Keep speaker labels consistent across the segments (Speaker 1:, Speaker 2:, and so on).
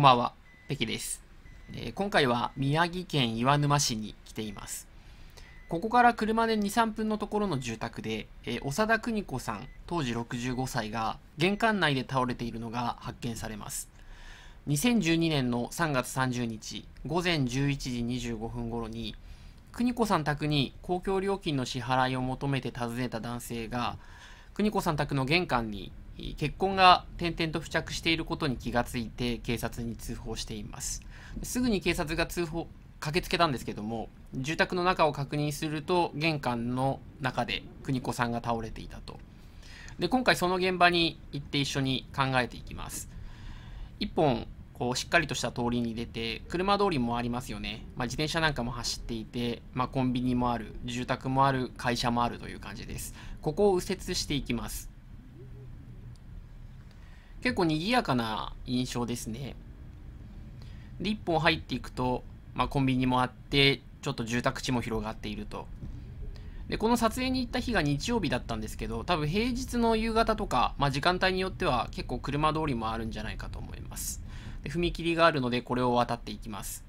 Speaker 1: こんばんは、ペキです、えー、今回は宮城県岩沼市に来ています。ここから車で2、3分のところの住宅で、えー、長田邦子さん、当時65歳が玄関内で倒れているのが発見されます。2012年の3月30日午前11時25分頃に、邦子さん宅に公共料金の支払いを求めて訪ねた男性が、邦子さん宅の玄関に血痕が点々と付着していることに気がついて警察に通報していますすぐに警察が通報駆けつけたんですけども住宅の中を確認すると玄関の中で邦子さんが倒れていたとで今回その現場に行って一緒に考えていきます一本こうしっかりとした通りに出て車通りもありますよね、まあ、自転車なんかも走っていて、まあ、コンビニもある住宅もある会社もあるという感じですここを右折していきます結構賑やかな印象ですね。で、1本入っていくと、まあ、コンビニもあって、ちょっと住宅地も広がっていると。で、この撮影に行った日が日曜日だったんですけど、多分平日の夕方とか、まあ、時間帯によっては結構車通りもあるんじゃないかと思います。で踏切があるので、これを渡っていきます。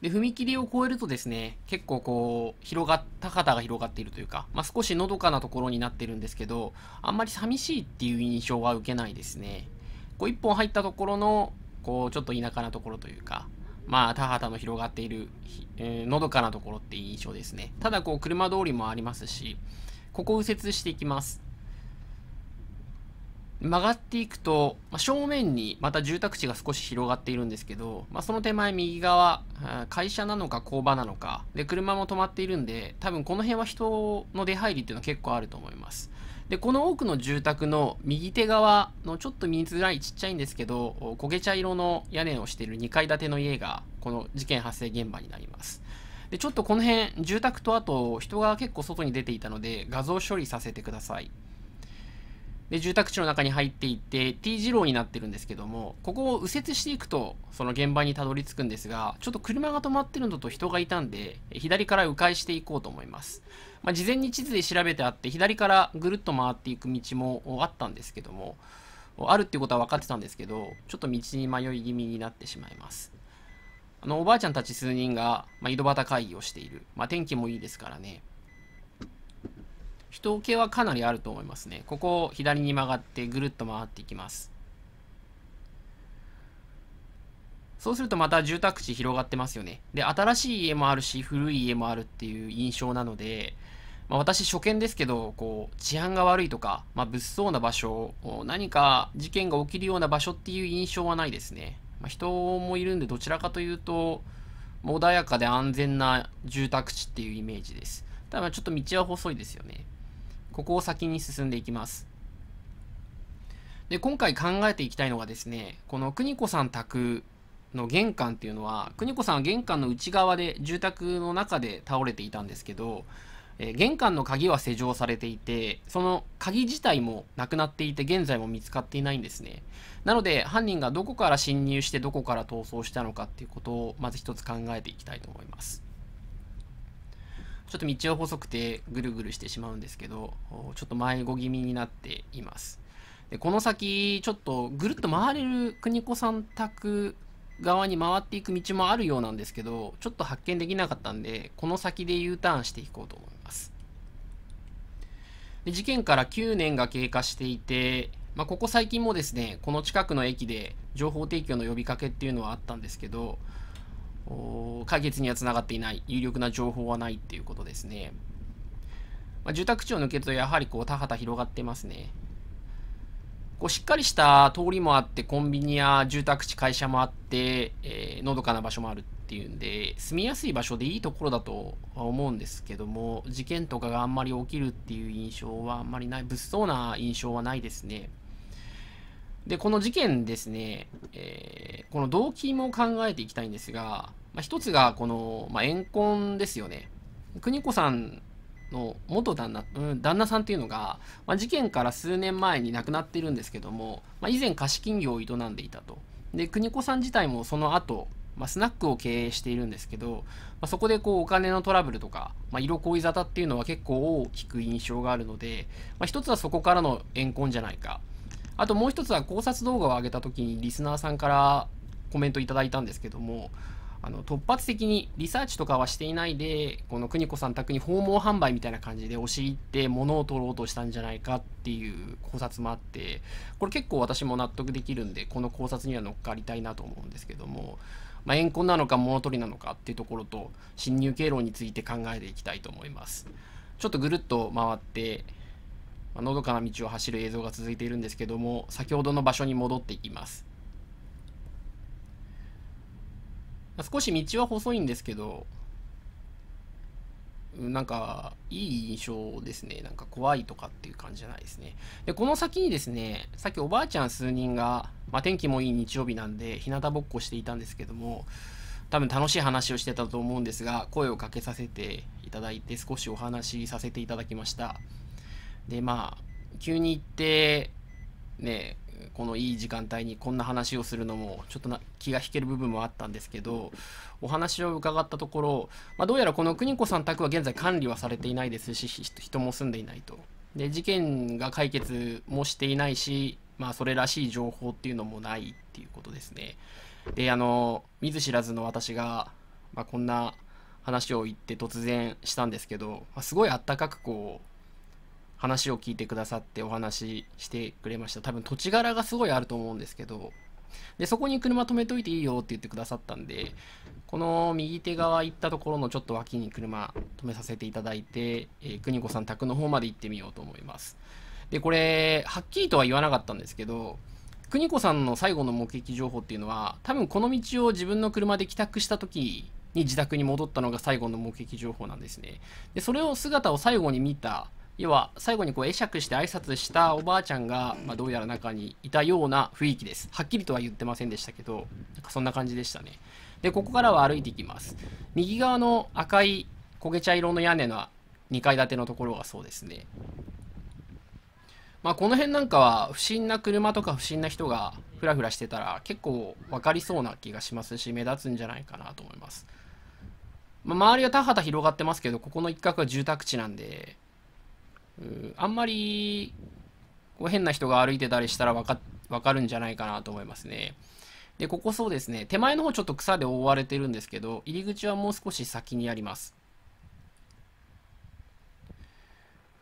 Speaker 1: で、踏切を越えるとですね、結構こう、広がっ、高田が広がっているというか、まあ、少しのどかなところになってるんですけど、あんまり寂しいっていう印象は受けないですね。こう、一本入ったところの、こう、ちょっと田舎なところというか、まあ、田畑の広がっている、えー、のどかなところっていう印象ですね。ただ、こう、車通りもありますし、ここ右折していきます。曲がっていくと、まあ、正面にまた住宅地が少し広がっているんですけど、まあ、その手前右側会社なのか工場なのかで車も止まっているんで多分この辺は人の出入りっていうのは結構あると思いますでこの奥の住宅の右手側のちょっと見づらいちっちゃいんですけど焦げ茶色の屋根をしている2階建ての家がこの事件発生現場になりますでちょっとこの辺住宅とあと人が結構外に出ていたので画像処理させてくださいで、住宅地の中に入っていって、T 字路になってるんですけども、ここを右折していくと、その現場にたどり着くんですが、ちょっと車が止まってるのと人がいたんで、左から迂回していこうと思います。まあ、事前に地図で調べてあって、左からぐるっと回っていく道もあったんですけども、あるっていうことは分かってたんですけど、ちょっと道に迷い気味になってしまいます。あの、おばあちゃんたち数人が、まあ、井戸端会議をしている。まあ、天気もいいですからね。人気はかなりあると思いますね。ここを左に曲がってぐるっと回っていきます。そうするとまた住宅地広がってますよね。で、新しい家もあるし、古い家もあるっていう印象なので、まあ、私初見ですけど、こう、治安が悪いとか、まあ、物騒な場所、何か事件が起きるような場所っていう印象はないですね。まあ、人もいるんで、どちらかというと、穏やかで安全な住宅地っていうイメージです。ただ、ちょっと道は細いですよね。ここを先に進んでいきます。で、今回考えていきたいのがですね、この邦子さん宅の玄関っていうのは、邦子さんは玄関の内側で住宅の中で倒れていたんですけど、え玄関の鍵は施錠されていて、その鍵自体もなくなっていて、現在も見つかっていないんですね。なので、犯人がどこから侵入して、どこから逃走したのかっていうことを、まず一つ考えていきたいと思います。ちょっと道は細くてぐるぐるしてしまうんですけど、ちょっと迷子気味になっています。でこの先、ちょっとぐるっと回れる邦子さん宅側に回っていく道もあるようなんですけど、ちょっと発見できなかったんで、この先で U ターンしていこうと思います。で事件から9年が経過していて、まあ、ここ最近もですね、この近くの駅で情報提供の呼びかけっていうのはあったんですけど、解決にはつながっていない、有力な情報はないっていうことですね。まあ、住宅地を抜けると、やはりこう田畑広がってますね。こうしっかりした通りもあって、コンビニや住宅地、会社もあって、えー、のどかな場所もあるっていうんで、住みやすい場所でいいところだとは思うんですけども、事件とかがあんまり起きるっていう印象はあんまりない、物騒な印象はないですね。で、この事件ですね、えー、この動機も考えていきたいんですが、まあ、一つがこの、まあ、怨恨ですよね。邦子さんの元旦那,、うん、旦那さんっていうのが、まあ、事件から数年前に亡くなってるんですけども、まあ、以前貸金業を営んでいたと。で邦子さん自体もその後、まあ、スナックを経営しているんですけど、まあ、そこでこうお金のトラブルとか、まあ、色恋沙汰っていうのは結構大きく印象があるので、まあ、一つはそこからの怨恨じゃないか。あともう一つは考察動画を上げた時にリスナーさんからコメントいただいたんですけども、あの突発的にリサーチとかはしていないでこの邦子さん宅に訪問販売みたいな感じで押し入って物を取ろうとしたんじゃないかっていう考察もあってこれ結構私も納得できるんでこの考察には乗っかりたいなと思うんですけども、まあ、怨恨なのか物取りなのかっていうところと侵入経路について考えていきたいと思います。ちょっとぐるっと回って、まあ、のどかな道を走る映像が続いているんですけども先ほどの場所に戻っていきます。まあ、少し道は細いんですけど、なんか、いい印象ですね。なんか怖いとかっていう感じじゃないですね。で、この先にですね、さっきおばあちゃん数人が、まあ、天気もいい日曜日なんで、日向ぼっこしていたんですけども、多分楽しい話をしてたと思うんですが、声をかけさせていただいて、少しお話しさせていただきました。で、まあ、急に行って、ね、このいい時間帯にこんな話をするのもちょっとな気が引ける部分もあったんですけどお話を伺ったところ、まあ、どうやらこの邦子さん宅は現在管理はされていないですし人も住んでいないと。で事件が解決もしていないし、まあ、それらしい情報っていうのもないっていうことですね。であの見ず知らずの私が、まあ、こんな話を言って突然したんですけど、まあ、すごいあったかくこう話を聞いてくださってお話ししてくれました。多分土地柄がすごいあると思うんですけど、で、そこに車止めといていいよって言ってくださったんで、この右手側行ったところのちょっと脇に車止めさせていただいて、えー、邦子さん宅の方まで行ってみようと思います。で、これ、はっきりとは言わなかったんですけど、邦子さんの最後の目撃情報っていうのは、多分この道を自分の車で帰宅した時に自宅に戻ったのが最後の目撃情報なんですね。で、それを姿を最後に見た要は最後にこう会釈して挨拶したおばあちゃんが、まあ、どうやら中にいたような雰囲気ですはっきりとは言ってませんでしたけどなんかそんな感じでしたねでここからは歩いていきます右側の赤い焦げ茶色の屋根の2階建てのところがそうですねまあこの辺なんかは不審な車とか不審な人がふらふらしてたら結構分かりそうな気がしますし目立つんじゃないかなと思います、まあ、周りは田畑広がってますけどここの一角は住宅地なんであんまりこう変な人が歩いてたりしたら分か分かるんじゃないかなと思いますね。で、ここそうですね、手前の方ちょっと草で覆われてるんですけど、入り口はもう少し先にあります。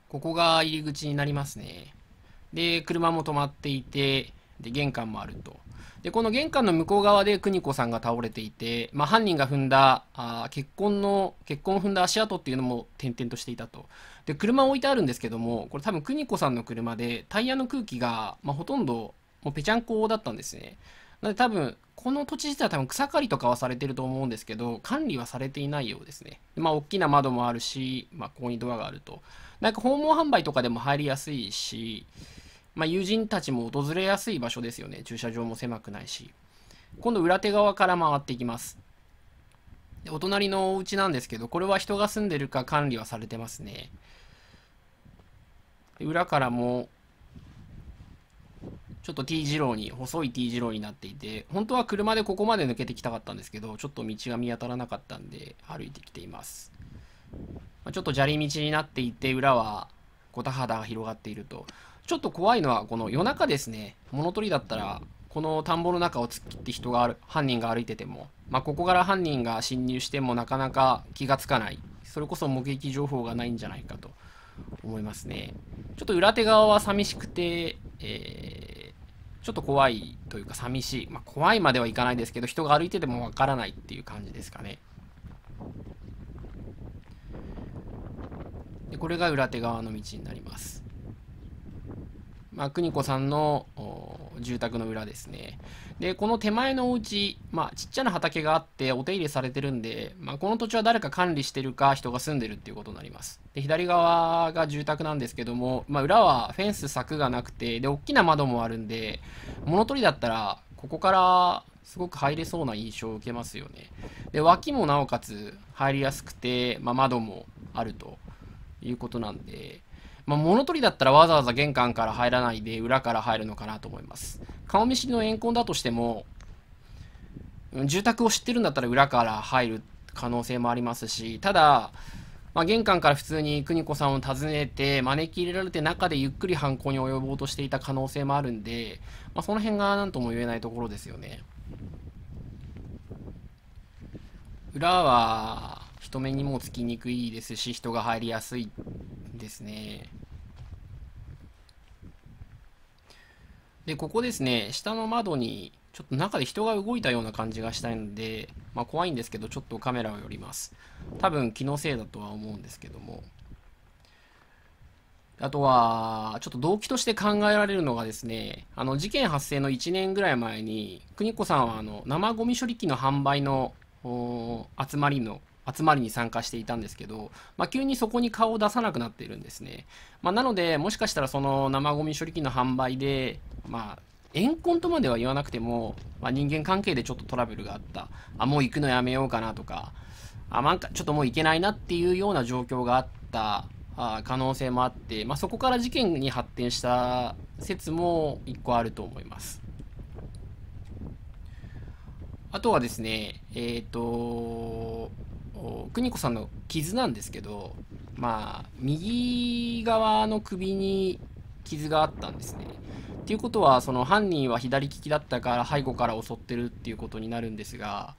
Speaker 1: ここが入り口になりますね。で、車も止まっていて、で玄関もあるとでこの玄関の向こう側で邦子さんが倒れていて、まあ、犯人が踏んだあ結婚の結婚を踏んだ足跡っていうのも転々としていたとで車を置いてあるんですけどもこれ多分邦子さんの車でタイヤの空気が、まあ、ほとんどもうぺちゃんこだったんですねなので多分この土地自体は多分草刈りとかはされてると思うんですけど管理はされていないようですねまあ大きな窓もあるし、まあ、ここにドアがあるとなんか訪問販売とかでも入りやすいしまあ、友人たちも訪れやすい場所ですよね。駐車場も狭くないし。今度裏手側から回っていきます。でお隣のお家なんですけど、これは人が住んでるか管理はされてますね。裏からも、ちょっと T 字路に、細い T 字路になっていて、本当は車でここまで抜けてきたかったんですけど、ちょっと道が見当たらなかったんで、歩いてきています。まちょっと砂利道になっていて、裏は、こた肌が広がっていると。ちょっと怖いのは、この夜中ですね、物取りだったら、この田んぼの中を突っ切って人がある、犯人が歩いてても、まあ、ここから犯人が侵入してもなかなか気がつかない。それこそ目撃情報がないんじゃないかと思いますね。ちょっと裏手側は寂しくて、えー、ちょっと怖いというか寂しい。まあ、怖いまではいかないですけど、人が歩いててもわからないっていう感じですかね。でこれが裏手側の道になります。まあ、邦子さんの住宅の裏ですね。で、この手前のお家、まあ、ちっちゃな畑があって、お手入れされてるんで、まあ、この土地は誰か管理してるか、人が住んでるっていうことになります。で、左側が住宅なんですけども、まあ、裏はフェンス柵がなくて、で、大きな窓もあるんで、物取りだったら、ここからすごく入れそうな印象を受けますよね。で、脇もなおかつ入りやすくて、まあ、窓もあるということなんで、まあ、物取りだったらわざわざ玄関から入らないで裏から入るのかなと思います。顔見知りの怨恨だとしても、住宅を知ってるんだったら裏から入る可能性もありますし、ただ、まあ、玄関から普通に邦子さんを訪ねて招き入れられて中でゆっくり犯行に及ぼうとしていた可能性もあるんで、まあ、その辺が何とも言えないところですよね裏は人目にもつきにくいですし人が入りやすいですねで、ここですね、下の窓に、ちょっと中で人が動いたような感じがしたいので、まあ、怖いんですけど、ちょっとカメラを寄ります。多分気のせいだとは思うんですけども。あとは、ちょっと動機として考えられるのがですね、あの事件発生の1年ぐらい前に、邦子さんはあの生ごみ処理機の販売の集まりの集まりに参加していたんですけど、まあ、急にそこに顔を出さなくなっているんですね。まあ、なので、もしかしたらその生ゴミ処理機の販売で、まあ、怨恨とまでは言わなくても、まあ、人間関係でちょっとトラブルがあった。あ、もう行くのやめようかなとか、あ、なんかちょっともう行けないなっていうような状況があったあ可能性もあって、まあ、そこから事件に発展した説も1個あると思います。あとはですね、えっ、ー、と、邦子さんの傷なんですけど、まあ、右側の首に傷があったんですね。っていうことは、その犯人は左利きだったから背後から襲ってるっていうことになるんですが、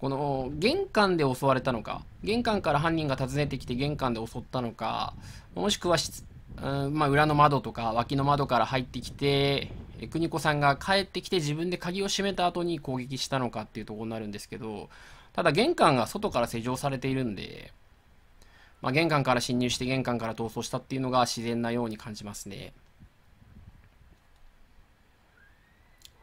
Speaker 1: この玄関で襲われたのか、玄関から犯人が訪ねてきて玄関で襲ったのか、もしくはうんまあ、裏の窓とか脇の窓から入ってきて、邦子さんが帰ってきて自分で鍵を閉めた後に攻撃したのかっていうところになるんですけど、ただ玄関が外から施錠されているんで、まあ、玄関から侵入して玄関から逃走したっていうのが自然なように感じますね。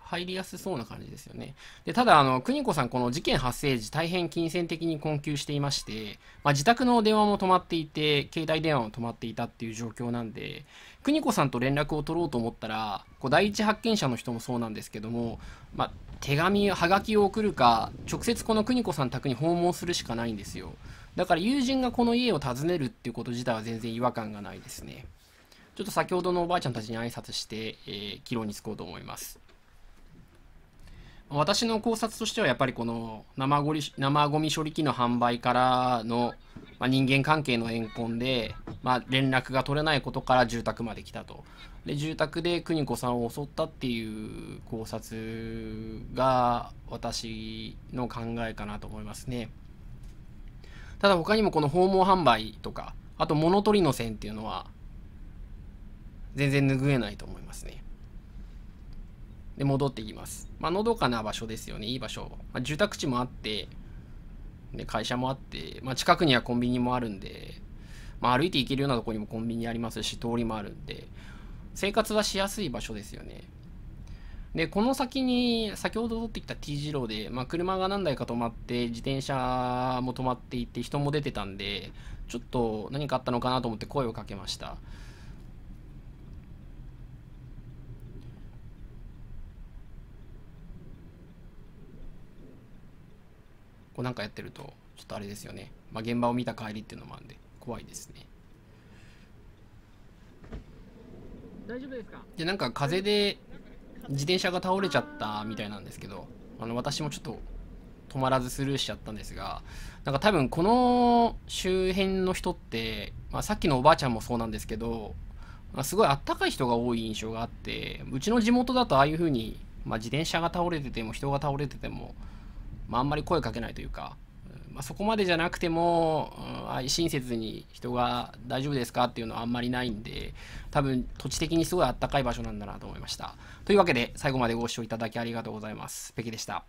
Speaker 1: 入りやすそうな感じですよね。でただ、あの、邦子さん、この事件発生時、大変金銭的に困窮していまして、まあ、自宅の電話も止まっていて、携帯電話も止まっていたっていう状況なんで、邦子さんと連絡を取ろうと思ったら、こう第一発見者の人もそうなんですけども、まあ、手紙、はがきを送るか、直接この邦子さん宅に訪問するしかないんですよ。だから友人がこの家を訪ねるっていうこと自体は全然違和感がないですね。ちょっと先ほどのおばあちゃんたちに挨拶して、えー、路に着こうと思います。私の考察としてはやっぱりこの生ごり生ゴミ処理機の販売からのまあ、人間関係の怨恨で、まあ、連絡が取れないことから住宅まで来たと。で住宅で邦子さんを襲ったっていう考察が私の考えかなと思いますね。ただ他にもこの訪問販売とか、あと物取りの線っていうのは全然拭えないと思いますね。で、戻っていきます。まあ、のどかな場所ですよね、いい場所。まあ、住宅地もあって、で会社もあって、まあ、近くにはコンビニもあるんで、まあ、歩いて行けるようなとこにもコンビニありますし通りもあるんで生活はしやすい場所ですよねでこの先に先ほど通ってきた T 字路で、まあ、車が何台か止まって自転車も止まっていて人も出てたんでちょっと何かあったのかなと思って声をかけましたこうなんかやってるとちょっとあれですよね、まあ、現場を見た帰りっていうのもあるんで怖いですね大丈夫ですかでなんか風で自転車が倒れちゃったみたいなんですけどあの私もちょっと止まらずスルーしちゃったんですがなんか多分この周辺の人って、まあ、さっきのおばあちゃんもそうなんですけど、まあ、すごいあったかい人が多い印象があってうちの地元だとああいう風に、まあ、自転車が倒れてても人が倒れててもまあ、あんまり声かけないというか、まあ、そこまでじゃなくても、うん、親切に人が大丈夫ですかっていうのはあんまりないんで、多分土地的にすごいあったかい場所なんだなと思いました。というわけで、最後までご視聴いただきありがとうございます。ペキでした。